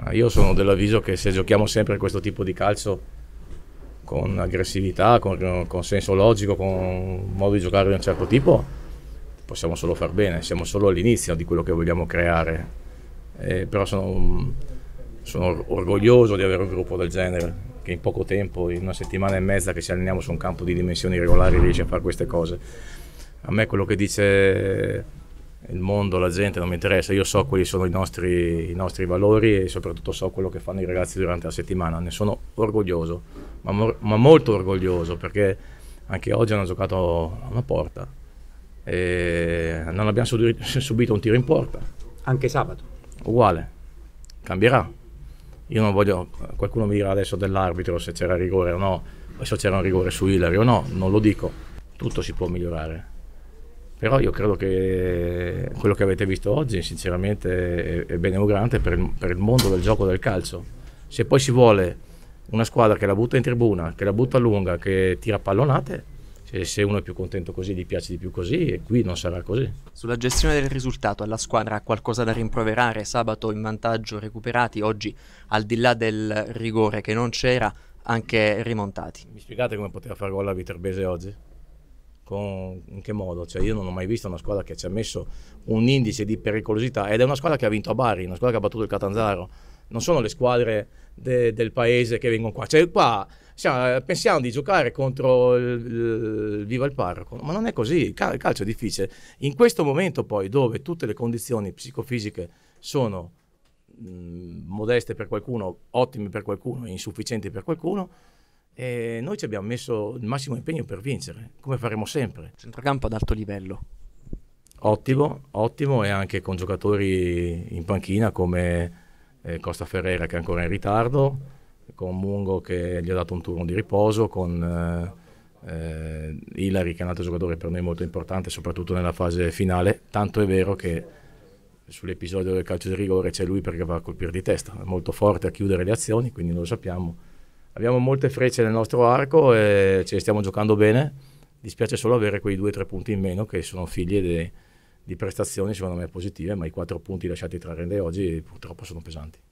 Ah, io sono dell'avviso che se giochiamo sempre questo tipo di calcio con aggressività, con, con senso logico, con un modo di giocare di un certo tipo, possiamo solo far bene, siamo solo all'inizio di quello che vogliamo creare. Eh, però sono, sono orgoglioso di avere un gruppo del genere che in poco tempo, in una settimana e mezza che ci alleniamo su un campo di dimensioni regolari riesce a fare queste cose. A me quello che dice il mondo, la gente non mi interessa, io so quali sono i nostri, i nostri, valori e soprattutto so quello che fanno i ragazzi durante la settimana, ne sono orgoglioso, ma, mor- ma molto orgoglioso perché anche oggi hanno giocato a una porta e non abbiamo su- subito un tiro in porta. Anche sabato? Uguale, cambierà. Io non voglio, qualcuno mi dirà adesso dell'arbitro se c'era rigore o no, se c'era un rigore su Hillary o no, non lo dico, tutto si può migliorare però io credo che quello che avete visto oggi sinceramente è, è benevolente per, per il mondo del gioco del calcio. Se poi si vuole una squadra che la butta in tribuna, che la butta lunga, che tira pallonate, se, uno è più contento così, gli piace di più così, e qui non sarà così. Sulla gestione del risultato, alla squadra ha qualcosa da rimproverare? Sabato in vantaggio, recuperati, oggi al di là del rigore che non c'era, anche rimontati. Mi spiegate come poteva fare gol la Viterbese oggi? Con, in che modo? Cioè io non ho mai visto una squadra che ci ha messo un indice di pericolosità ed è una squadra che ha vinto a Bari, una squadra che ha battuto il Catanzaro. Non sono le squadre de, del paese che vengono qua. Cioè qua siamo, pensiamo di giocare contro il, il, Viva il Parroco, ma non è così, il calcio è difficile. In questo momento poi dove tutte le condizioni psicofisiche sono mh, mm, modeste per qualcuno, ottime per qualcuno, insufficienti per qualcuno, e noi ci abbiamo messo il massimo impegno per vincere, come faremo sempre. Centrocampo ad alto livello. Ottimo, ottimo e anche con giocatori in panchina come eh, Costa Ferreira che è ancora in ritardo, con Mungo che gli ha dato un turno di riposo, con eh, eh Ilari che è un altro giocatore per noi molto importante, soprattutto nella fase finale, tanto è vero che sull'episodio del calcio di rigore c'è lui perché va a colpire di testa, è molto forte a chiudere le azioni, quindi lo sappiamo abbiamo molte frecce nel nostro arco e ce le stiamo giocando bene. Dispiace solo avere quei due o tre punti in meno che sono figlie di, di prestazioni secondo me positive, ma i quattro punti lasciati tra rende oggi purtroppo sono pesanti.